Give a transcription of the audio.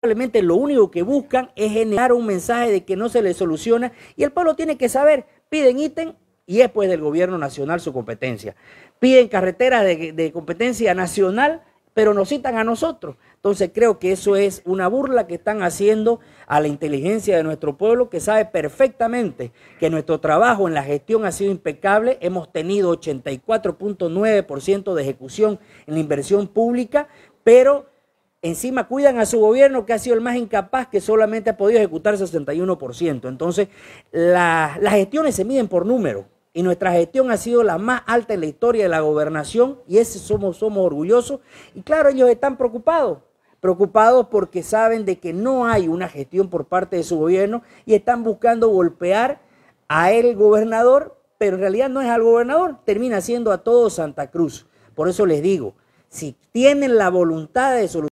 probablemente lo único que buscan es generar un mensaje de que no se les soluciona y el pueblo tiene que saber, piden ítem y es pues del gobierno nacional su competencia. Piden carreteras de, competencia nacional, pero nos citan a nosotros. Entonces creo que eso es una burla que están haciendo a la inteligencia de nuestro pueblo que sabe perfectamente que nuestro trabajo en la gestión ha sido impecable. Hemos tenido 84.9% de ejecución en la inversión pública, pero Encima cuidan a su gobierno que ha sido el más incapaz, que solamente ha podido ejecutar 61%. Entonces, las gestiones se miden por número y nuestra gestión ha sido la más alta en la historia de la gobernación y ese somos, somos orgullosos. Y claro, ellos están preocupados, preocupados porque saben de que no hay una gestión por parte de su gobierno y están buscando golpear a el gobernador, pero en realidad no es al gobernador, termina siendo a todo Santa Cruz. Por eso les digo, si tienen la voluntad de solucionar